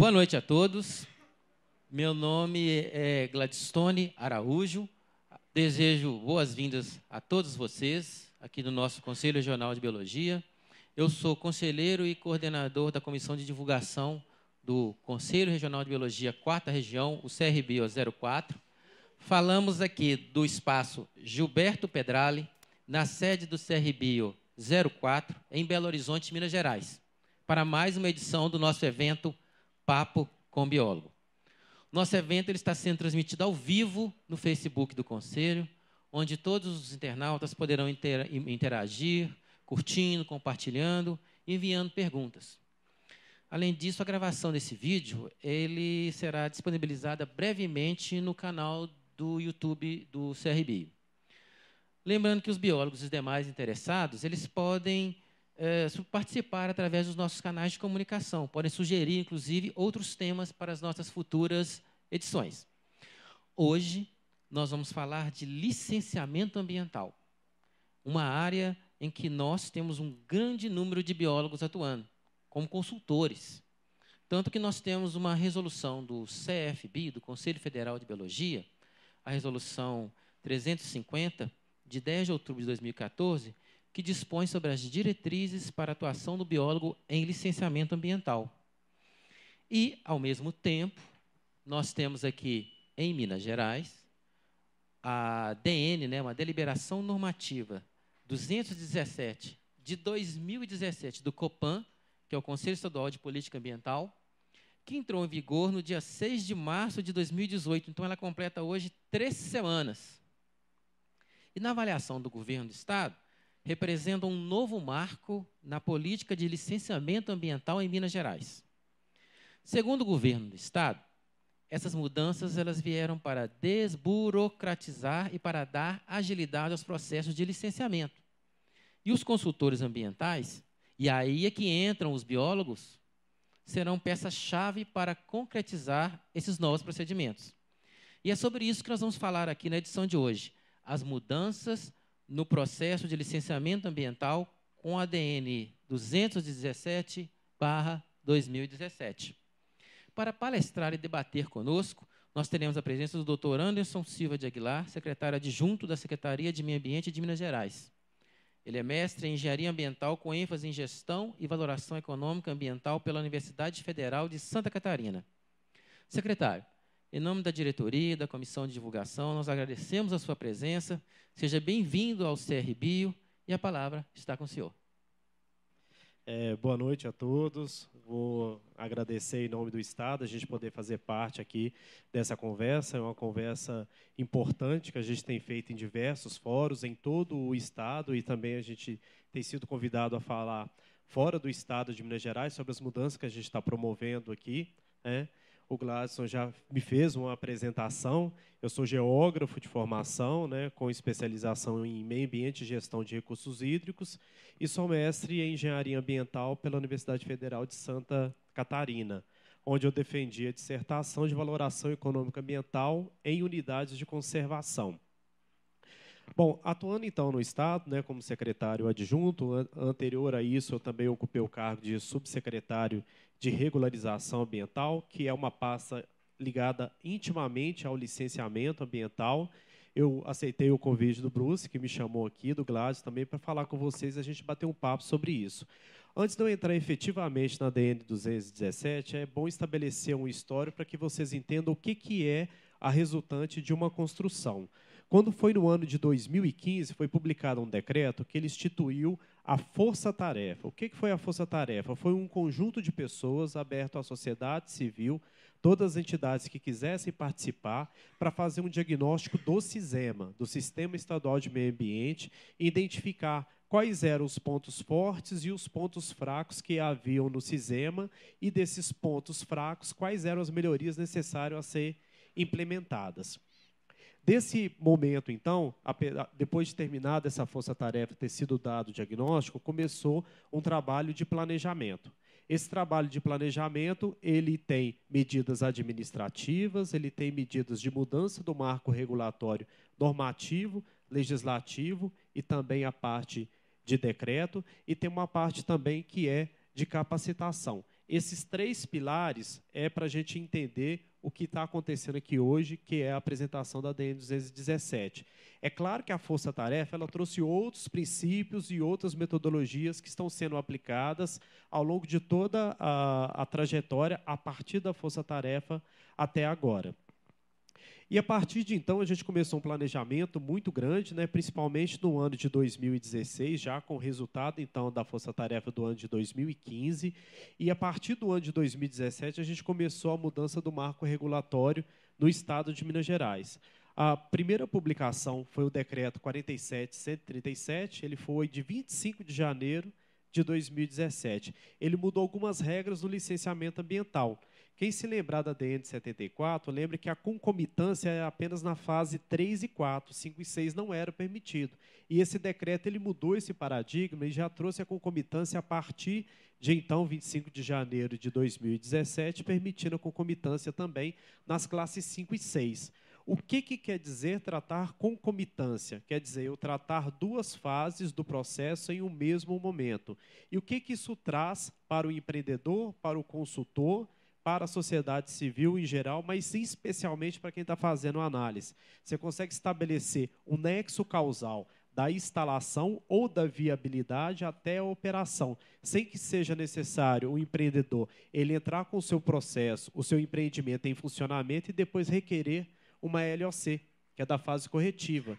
Boa noite a todos. Meu nome é Gladstone Araújo. Desejo boas-vindas a todos vocês aqui no nosso Conselho Regional de Biologia. Eu sou conselheiro e coordenador da Comissão de Divulgação do Conselho Regional de Biologia, quarta região, o CRB 04. Falamos aqui do espaço Gilberto Pedrale na sede do CRBio 04, em Belo Horizonte, Minas Gerais, para mais uma edição do nosso evento Papo com Biólogo. Nosso evento ele está sendo transmitido ao vivo no Facebook do Conselho, onde todos os internautas poderão interagir, curtindo, compartilhando, enviando perguntas. Além disso, a gravação desse vídeo ele será disponibilizada brevemente no canal do YouTube do CRB. Lembrando que os biólogos e os demais interessados, eles podem é, participar através dos nossos canais de comunicação. Podem sugerir, inclusive, outros temas para as nossas futuras edições. Hoje, nós vamos falar de licenciamento ambiental, uma área em que nós temos um grande número de biólogos atuando, como consultores. Tanto que nós temos uma resolução do CFB, do Conselho Federal de Biologia, a resolução 350, de 10 de outubro de 2014, que dispõe sobre as diretrizes para a atuação do biólogo em licenciamento ambiental. E, ao mesmo tempo, nós temos aqui em Minas Gerais a DN, né, uma deliberação normativa 217 de 2017 do COPAN, que é o Conselho Estadual de Política Ambiental, que entrou em vigor no dia 6 de março de 2018. Então, ela completa hoje três semanas. E na avaliação do governo do Estado, representa um novo marco na política de licenciamento ambiental em Minas Gerais. Segundo o governo do estado, essas mudanças elas vieram para desburocratizar e para dar agilidade aos processos de licenciamento. E os consultores ambientais, e aí é que entram os biólogos, serão peça-chave para concretizar esses novos procedimentos. E é sobre isso que nós vamos falar aqui na edição de hoje: as mudanças no processo de licenciamento ambiental com ADN 217-2017. Para palestrar e debater conosco, nós teremos a presença do Dr. Anderson Silva de Aguilar, secretário adjunto da Secretaria de Meio Ambiente de Minas Gerais. Ele é mestre em Engenharia Ambiental com ênfase em Gestão e Valoração Econômica Ambiental pela Universidade Federal de Santa Catarina. Secretário, em nome da diretoria, da comissão de divulgação, nós agradecemos a sua presença. Seja bem-vindo ao CRBio e a palavra está com o senhor. É, boa noite a todos. Vou agradecer em nome do Estado a gente poder fazer parte aqui dessa conversa. É uma conversa importante que a gente tem feito em diversos fóruns, em todo o Estado, e também a gente tem sido convidado a falar fora do Estado de Minas Gerais sobre as mudanças que a gente está promovendo aqui. Né? o Gladson já me fez uma apresentação. Eu sou geógrafo de formação, né, com especialização em meio ambiente e gestão de recursos hídricos, e sou mestre em engenharia ambiental pela Universidade Federal de Santa Catarina, onde eu defendi a dissertação de valoração econômica ambiental em unidades de conservação. Bom, atuando então no Estado, né, como secretário adjunto, anterior a isso eu também ocupei o cargo de subsecretário de regularização ambiental, que é uma pasta ligada intimamente ao licenciamento ambiental. Eu aceitei o convite do Bruce, que me chamou aqui, do Gladys também, para falar com vocês e a gente bater um papo sobre isso. Antes de eu entrar efetivamente na DN 217, é bom estabelecer um histórico para que vocês entendam o que, que é a resultante de uma construção. Quando foi no ano de 2015, foi publicado um decreto que ele instituiu a força-tarefa. O que foi a força-tarefa? Foi um conjunto de pessoas aberto à sociedade civil, todas as entidades que quisessem participar, para fazer um diagnóstico do SISEMA, do Sistema Estadual de Meio Ambiente, e identificar quais eram os pontos fortes e os pontos fracos que haviam no SISEMA, e desses pontos fracos, quais eram as melhorias necessárias a ser implementadas. Nesse momento, então, depois de terminada essa força-tarefa, ter sido dado o diagnóstico, começou um trabalho de planejamento. Esse trabalho de planejamento, ele tem medidas administrativas, ele tem medidas de mudança do marco regulatório normativo, legislativo e também a parte de decreto e tem uma parte também que é de capacitação. Esses três pilares é para a gente entender o que está acontecendo aqui hoje, que é a apresentação da DN 217. É claro que a força-tarefa ela trouxe outros princípios e outras metodologias que estão sendo aplicadas ao longo de toda a, a trajetória, a partir da força-tarefa até agora. E a partir de então a gente começou um planejamento muito grande, né, principalmente no ano de 2016, já com o resultado então da Força Tarefa do ano de 2015. E a partir do ano de 2017 a gente começou a mudança do marco regulatório no estado de Minas Gerais. A primeira publicação foi o decreto 47137, ele foi de 25 de janeiro de 2017. Ele mudou algumas regras no licenciamento ambiental. Quem se lembrar da DN 74, lembre que a concomitância é apenas na fase 3 e 4, 5 e 6 não era permitido. E esse decreto ele mudou esse paradigma e já trouxe a concomitância a partir de então 25 de janeiro de 2017, permitindo a concomitância também nas classes 5 e 6. O que, que quer dizer tratar concomitância? Quer dizer, eu tratar duas fases do processo em um mesmo momento. E o que, que isso traz para o empreendedor, para o consultor, para a sociedade civil em geral, mas sim especialmente para quem está fazendo análise. Você consegue estabelecer o um nexo causal da instalação ou da viabilidade até a operação, sem que seja necessário o empreendedor ele entrar com o seu processo, o seu empreendimento em funcionamento e depois requerer uma LOC, que é da fase corretiva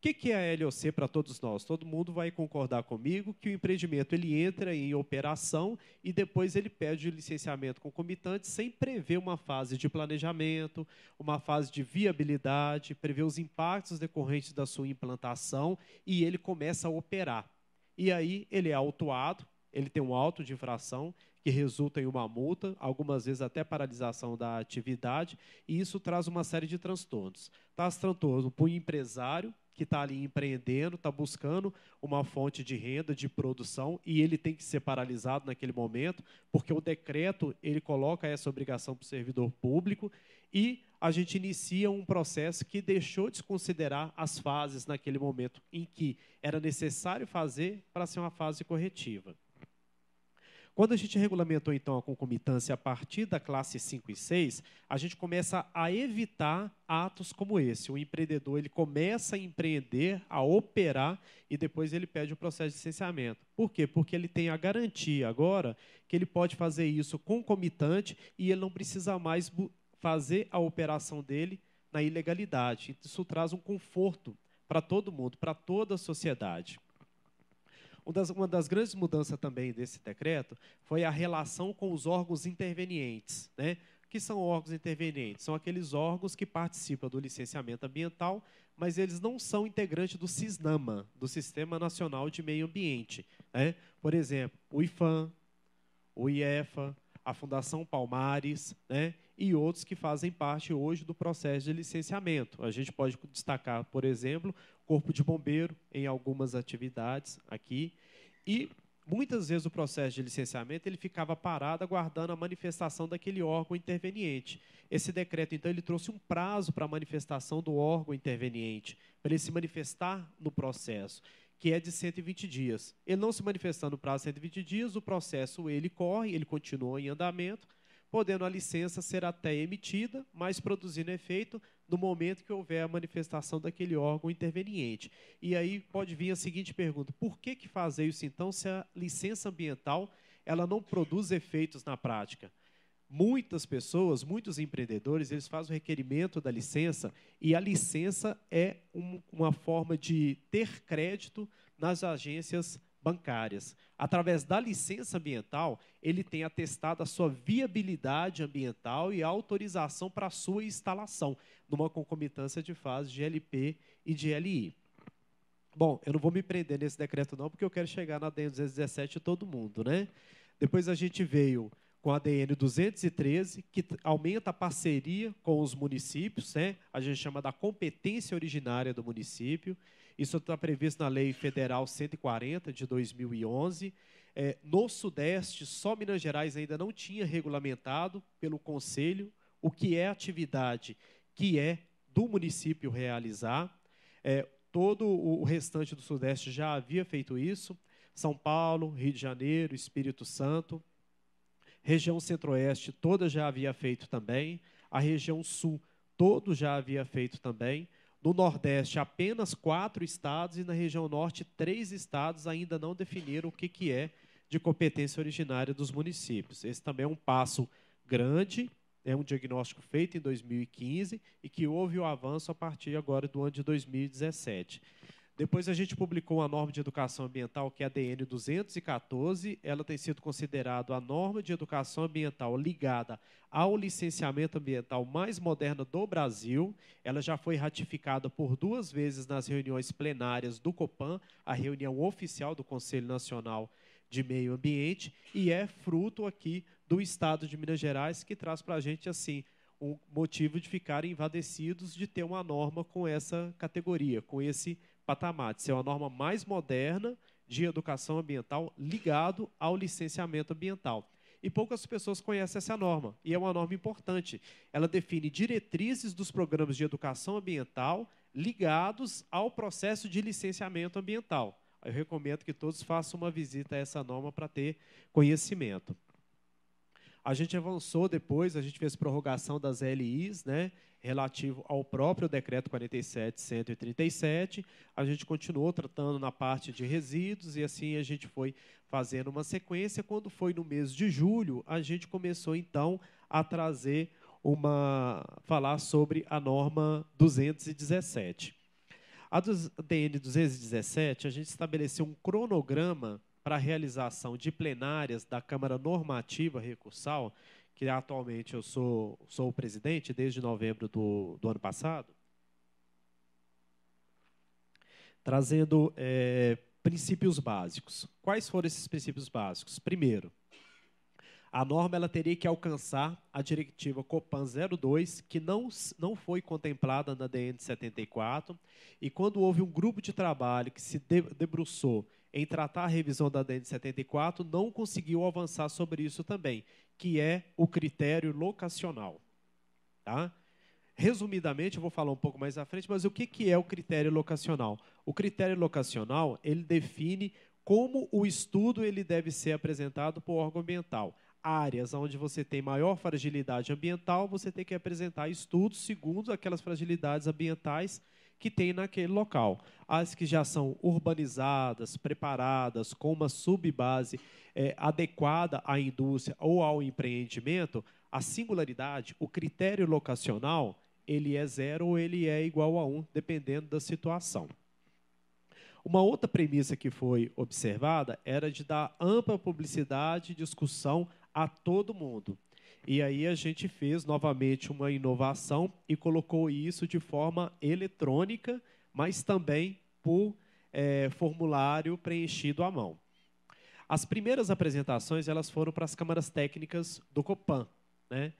que, que é a LOC para todos nós? Todo mundo vai concordar comigo que o empreendimento ele entra em operação e depois ele pede o licenciamento concomitante sem prever uma fase de planejamento, uma fase de viabilidade, prever os impactos decorrentes da sua implantação e ele começa a operar. E aí ele é autuado, ele tem um auto de infração que resulta em uma multa, algumas vezes até paralisação da atividade, e isso traz uma série de transtornos. Traz transtorno para o empresário, que está ali empreendendo, está buscando uma fonte de renda, de produção, e ele tem que ser paralisado naquele momento, porque o decreto ele coloca essa obrigação para o servidor público e a gente inicia um processo que deixou de considerar as fases naquele momento em que era necessário fazer para ser uma fase corretiva. Quando a gente regulamentou, então, a concomitância a partir da classe 5 e 6, a gente começa a evitar atos como esse. O empreendedor ele começa a empreender, a operar, e depois ele pede o processo de licenciamento. Por quê? Porque ele tem a garantia agora que ele pode fazer isso concomitante e ele não precisa mais fazer a operação dele na ilegalidade. Isso traz um conforto para todo mundo, para toda a sociedade. Uma das, grandes mudanças também desse decreto foi a relação com os órgãos intervenientes. Né? O que são órgãos intervenientes? São aqueles órgãos que participam do licenciamento ambiental, mas eles não são integrantes do SISNAMA, do Sistema Nacional de Meio Ambiente. Né? Por exemplo, o IFAM, o IEFA, a Fundação Palmares, né, e outros que fazem parte hoje do processo de licenciamento. A gente pode destacar, por exemplo, Corpo de Bombeiro em algumas atividades aqui e muitas vezes o processo de licenciamento ele ficava parado aguardando a manifestação daquele órgão interveniente. Esse decreto então ele trouxe um prazo para a manifestação do órgão interveniente, para ele se manifestar no processo que é de 120 dias. Ele não se manifestando no prazo de 120 dias, o processo ele corre, ele continua em andamento, podendo a licença ser até emitida, mas produzindo efeito no momento que houver a manifestação daquele órgão interveniente. E aí pode vir a seguinte pergunta: por que, que fazer isso então se a licença ambiental ela não produz efeitos na prática? muitas pessoas, muitos empreendedores, eles fazem o requerimento da licença e a licença é um, uma forma de ter crédito nas agências bancárias. Através da licença ambiental, ele tem atestado a sua viabilidade ambiental e autorização para a sua instalação, numa concomitância de fase de LP e de LI. Bom, eu não vou me prender nesse decreto não, porque eu quero chegar na DN 217 todo mundo, né? Depois a gente veio com a DN 213, que aumenta a parceria com os municípios, né? a gente chama da competência originária do município. Isso está previsto na Lei Federal 140 de 2011. É, no Sudeste, só Minas Gerais ainda não tinha regulamentado pelo Conselho o que é atividade que é do município realizar. É, todo o restante do Sudeste já havia feito isso. São Paulo, Rio de Janeiro, Espírito Santo. Região Centro-Oeste, toda já havia feito também. A região Sul, todo já havia feito também. No Nordeste, apenas quatro estados e na região Norte, três estados ainda não definiram o que, que é de competência originária dos municípios. Esse também é um passo grande, é um diagnóstico feito em 2015 e que houve o avanço a partir agora do ano de 2017. Depois a gente publicou a norma de educação ambiental, que é a DN 214. Ela tem sido considerada a norma de educação ambiental ligada ao licenciamento ambiental mais moderna do Brasil. Ela já foi ratificada por duas vezes nas reuniões plenárias do COPAN, a reunião oficial do Conselho Nacional de Meio Ambiente, e é fruto aqui do Estado de Minas Gerais, que traz para a gente assim um motivo de ficar invadecidos de ter uma norma com essa categoria, com esse patamar de ser uma norma mais moderna de educação ambiental ligado ao licenciamento ambiental. E poucas pessoas conhecem essa norma, e é uma norma importante. Ela define diretrizes dos programas de educação ambiental ligados ao processo de licenciamento ambiental. Eu recomendo que todos façam uma visita a essa norma para ter conhecimento. A gente avançou depois, a gente fez prorrogação das LIs, né? relativo ao próprio decreto 47137, a gente continuou tratando na parte de resíduos e assim a gente foi fazendo uma sequência. Quando foi no mês de julho, a gente começou então a trazer uma falar sobre a norma 217. A DN 217, a gente estabeleceu um cronograma para a realização de plenárias da Câmara Normativa Recursal que atualmente eu sou, sou o presidente desde novembro do, do ano passado, trazendo é, princípios básicos. Quais foram esses princípios básicos? Primeiro, a norma ela teria que alcançar a diretiva Copan 02, que não, não foi contemplada na DN 74, e quando houve um grupo de trabalho que se debruçou em tratar a revisão da DN 74 não conseguiu avançar sobre isso também, que é o critério locacional. Tá? Resumidamente, eu vou falar um pouco mais à frente, mas o que, que é o critério locacional? O critério locacional ele define como o estudo ele deve ser apresentado por órgão ambiental. Áreas onde você tem maior fragilidade ambiental, você tem que apresentar estudos segundo aquelas fragilidades ambientais que tem naquele local. As que já são urbanizadas, preparadas, com uma subbase é, adequada à indústria ou ao empreendimento, a singularidade, o critério locacional, ele é zero ou ele é igual a um, dependendo da situação. Uma outra premissa que foi observada era de dar ampla publicidade e discussão a todo mundo. E aí a gente fez novamente uma inovação e colocou isso de forma eletrônica, mas também por é, formulário preenchido à mão. As primeiras apresentações elas foram para as câmaras técnicas do Copan, né?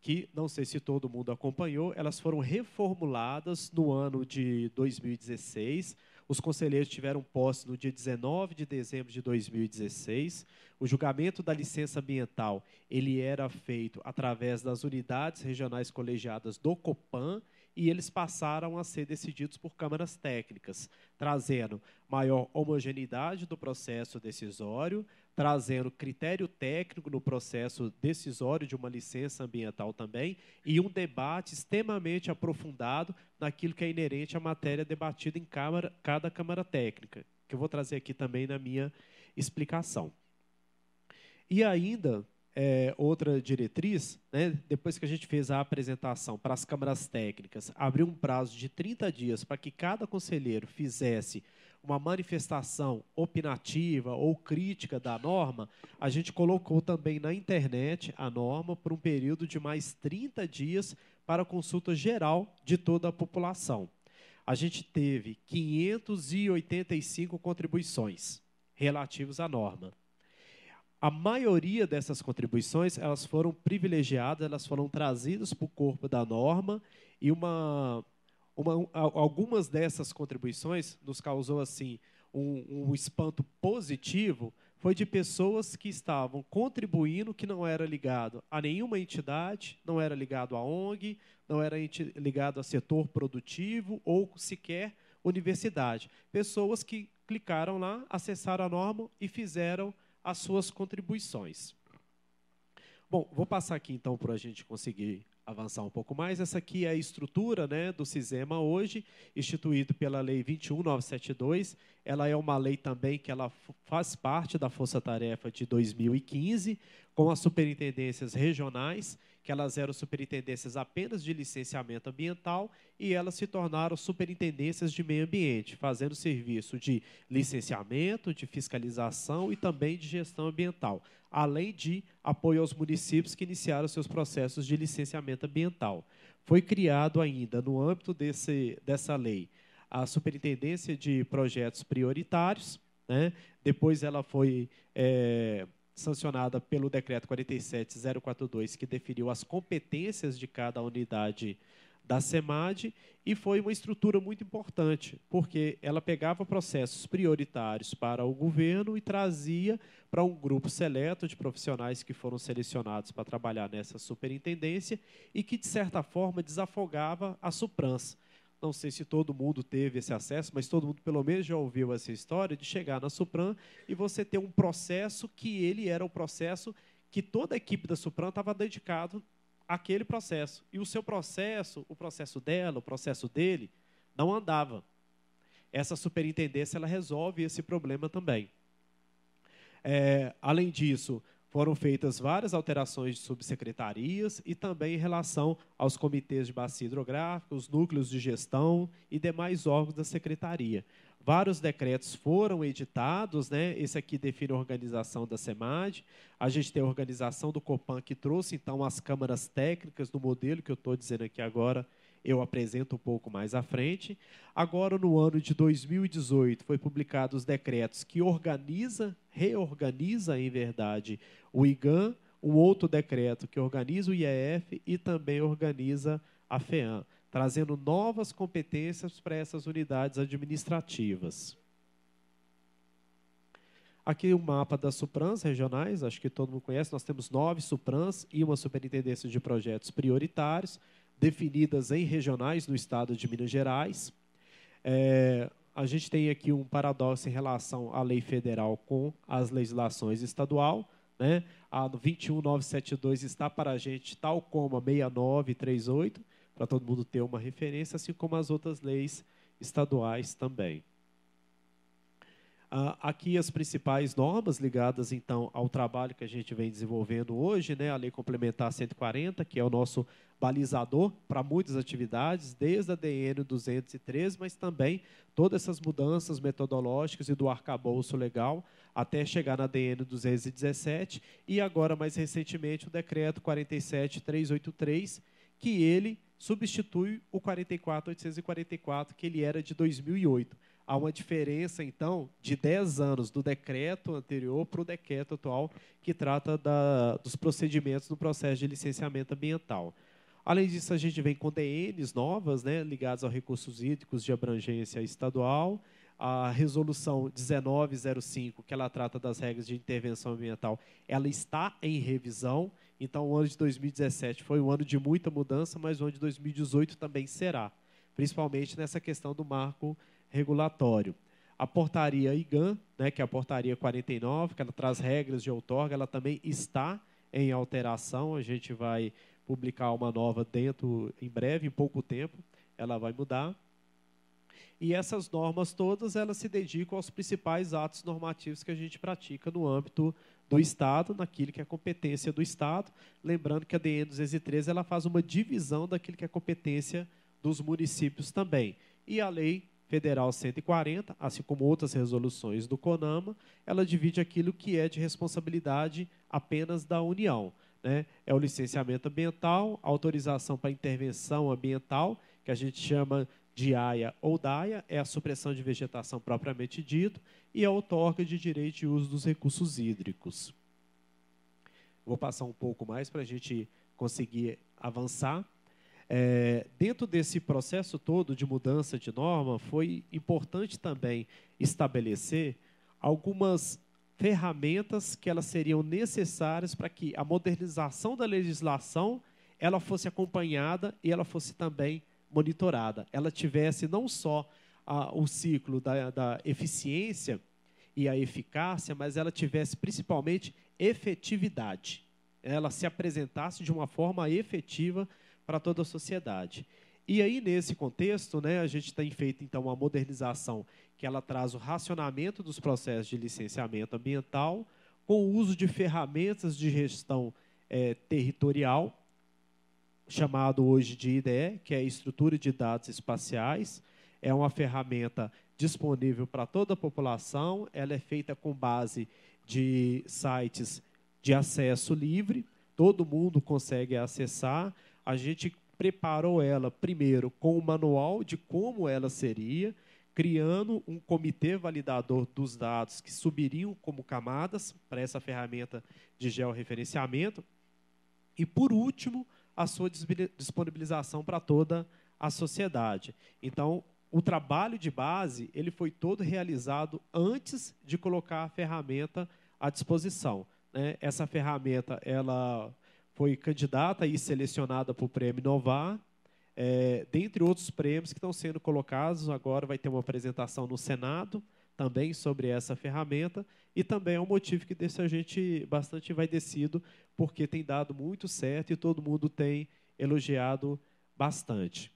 que não sei se todo mundo acompanhou, elas foram reformuladas no ano de 2016 os conselheiros tiveram posse no dia 19 de dezembro de 2016. O julgamento da licença ambiental ele era feito através das unidades regionais colegiadas do Copan e eles passaram a ser decididos por câmaras técnicas, trazendo maior homogeneidade do processo decisório, trazendo critério técnico no processo decisório de uma licença ambiental também e um debate extremamente aprofundado naquilo que é inerente à matéria debatida em câmara, cada câmara técnica, que eu vou trazer aqui também na minha explicação. E ainda é, outra diretriz, né, depois que a gente fez a apresentação para as câmaras técnicas, abriu um prazo de 30 dias para que cada conselheiro fizesse uma manifestação opinativa ou crítica da norma, a gente colocou também na internet a norma por um período de mais 30 dias para consulta geral de toda a população. A gente teve 585 contribuições relativas à norma a maioria dessas contribuições elas foram privilegiadas, elas foram trazidas para o corpo da norma e uma, uma, algumas dessas contribuições nos causou assim um, um espanto positivo foi de pessoas que estavam contribuindo que não era ligado a nenhuma entidade, não era ligado a ONG, não era ligado a setor produtivo ou sequer universidade. Pessoas que clicaram lá, acessaram a norma e fizeram as suas contribuições. Bom, vou passar aqui então para a gente conseguir avançar um pouco mais. Essa aqui é a estrutura né, do CISEMA hoje, instituído pela Lei 21972, ela é uma lei também que ela faz parte da Força Tarefa de 2015, com as superintendências regionais, que elas eram superintendências apenas de licenciamento ambiental e elas se tornaram superintendências de meio ambiente, fazendo serviço de licenciamento, de fiscalização e também de gestão ambiental, além de apoio aos municípios que iniciaram seus processos de licenciamento ambiental. Foi criado ainda, no âmbito desse, dessa lei, a Superintendência de Projetos Prioritários, né? depois ela foi é, sancionada pelo Decreto 47042, que definiu as competências de cada unidade da SEMAD, e foi uma estrutura muito importante, porque ela pegava processos prioritários para o governo e trazia para um grupo seleto de profissionais que foram selecionados para trabalhar nessa superintendência e que, de certa forma, desafogava a suprança não sei se todo mundo teve esse acesso, mas todo mundo pelo menos já ouviu essa história de chegar na Supran e você ter um processo que ele era o processo que toda a equipe da Supran estava dedicado àquele processo. E o seu processo, o processo dela, o processo dele, não andava. Essa superintendência ela resolve esse problema também. É, além disso, foram feitas várias alterações de subsecretarias e também em relação aos comitês de bacia hidrográfica, os núcleos de gestão e demais órgãos da secretaria. Vários decretos foram editados, né? Esse aqui define a organização da SEMAD. A gente tem a organização do Copan que trouxe então as câmaras técnicas do modelo que eu estou dizendo aqui agora. Eu apresento um pouco mais à frente. Agora, no ano de 2018, foi publicado os decretos que organiza reorganiza, em verdade, o IGAN, um outro decreto que organiza o IEF e também organiza a FEAM, trazendo novas competências para essas unidades administrativas. Aqui o um mapa das SUPRANs regionais, acho que todo mundo conhece, nós temos nove SUPRANs e uma superintendência de projetos prioritários, definidas em regionais no estado de Minas Gerais. É, a gente tem aqui um paradoxo em relação à lei federal com as legislações estadual. Né? A 21972 está para a gente, tal como a 6938, para todo mundo ter uma referência, assim como as outras leis estaduais também. Ah, aqui as principais normas ligadas então ao trabalho que a gente vem desenvolvendo hoje, né, a Lei Complementar 140, que é o nosso balizador para muitas atividades, desde a DN 203, mas também todas essas mudanças metodológicas e do arcabouço legal até chegar na DN 217 e agora mais recentemente o decreto 47383, que ele substitui o 44844 que ele era de 2008. Há uma diferença, então, de 10 anos do decreto anterior para o decreto atual, que trata da, dos procedimentos do processo de licenciamento ambiental. Além disso, a gente vem com DNs novas, né, ligadas a recursos hídricos de abrangência estadual, a resolução 1905, que ela trata das regras de intervenção ambiental, ela está em revisão. Então, o ano de 2017 foi um ano de muita mudança, mas o ano de 2018 também será, principalmente nessa questão do marco regulatório. A portaria IGAN, né, que é a portaria 49, que ela traz regras de outorga, ela também está em alteração. A gente vai publicar uma nova dentro em breve, em pouco tempo, ela vai mudar. E essas normas todas, elas se dedicam aos principais atos normativos que a gente pratica no âmbito do Estado, naquilo que é competência do Estado. Lembrando que a DN 213 ela faz uma divisão daquilo que é competência dos municípios também. E a lei Federal 140, assim como outras resoluções do CONAMA, ela divide aquilo que é de responsabilidade apenas da União. Né? É o licenciamento ambiental, autorização para intervenção ambiental, que a gente chama de AIA ou DAIA, é a supressão de vegetação propriamente dito, e a outorga de direito de uso dos recursos hídricos. Vou passar um pouco mais para a gente conseguir avançar. É, dentro desse processo todo de mudança de norma, foi importante também estabelecer algumas ferramentas que elas seriam necessárias para que a modernização da legislação ela fosse acompanhada e ela fosse também monitorada. Ela tivesse não só a, o ciclo da, da eficiência e a eficácia, mas ela tivesse principalmente efetividade. Ela se apresentasse de uma forma efetiva para toda a sociedade. E aí, nesse contexto, né, a gente tem feito então uma modernização que ela traz o racionamento dos processos de licenciamento ambiental, com o uso de ferramentas de gestão é, territorial, chamado hoje de IDE, que é a Estrutura de Dados Espaciais. É uma ferramenta disponível para toda a população, ela é feita com base de sites de acesso livre, todo mundo consegue acessar a gente preparou ela primeiro com o manual de como ela seria, criando um comitê validador dos dados que subiriam como camadas para essa ferramenta de georreferenciamento. E, por último, a sua disponibilização para toda a sociedade. Então, o trabalho de base ele foi todo realizado antes de colocar a ferramenta à disposição. Né? Essa ferramenta ela foi candidata e selecionada para o Prêmio Novar, é, dentre outros prêmios que estão sendo colocados. Agora vai ter uma apresentação no Senado também sobre essa ferramenta e também é um motivo que deixa a gente bastante envaidecido, porque tem dado muito certo e todo mundo tem elogiado bastante.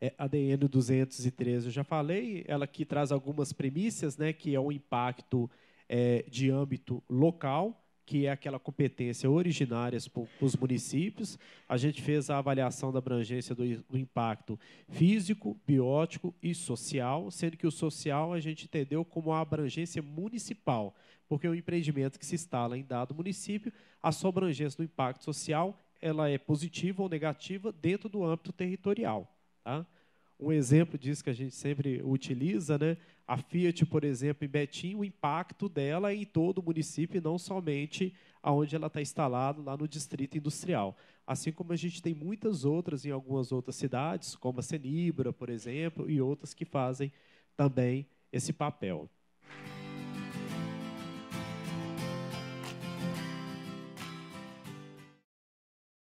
É, a DN 213 eu já falei, ela aqui traz algumas premissas, né, que é o impacto é, de âmbito local, que é aquela competência originária para os municípios. A gente fez a avaliação da abrangência do, do, impacto físico, biótico e social, sendo que o social a gente entendeu como a abrangência municipal, porque o um empreendimento que se instala em dado município, a sua abrangência do impacto social ela é positiva ou negativa dentro do âmbito territorial. Tá? Um exemplo disso que a gente sempre utiliza, né? A Fiat, por exemplo, em Betim, o impacto dela é em todo o município, e não somente aonde ela está instalada, lá no distrito industrial. Assim como a gente tem muitas outras em algumas outras cidades, como a Senibra, por exemplo, e outras que fazem também esse papel.